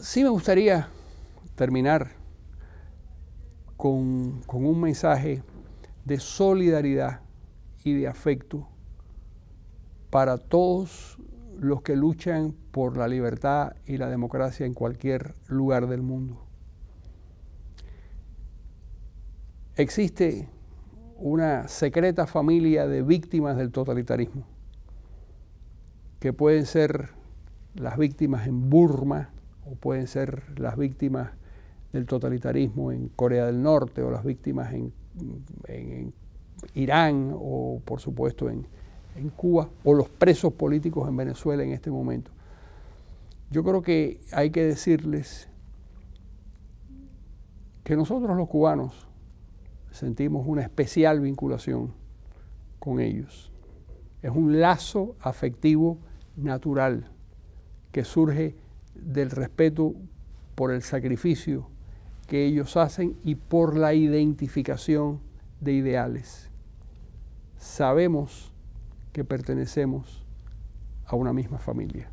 sí me gustaría terminar con, con un mensaje de solidaridad y de afecto para todos los que luchan por la libertad y la democracia en cualquier lugar del mundo. Existe una secreta familia de víctimas del totalitarismo, que pueden ser las víctimas en Burma, o pueden ser las víctimas del totalitarismo en Corea del Norte o las víctimas en, Irán o por supuesto en, en Cuba o los presos políticos en Venezuela en este momento. Yo creo que hay que decirles que nosotros los cubanos sentimos una especial vinculación con ellos. Es un lazo afectivo natural que surge del respeto por el sacrificio que ellos hacen y por la identificación de ideales. Sabemos que pertenecemos a una misma familia.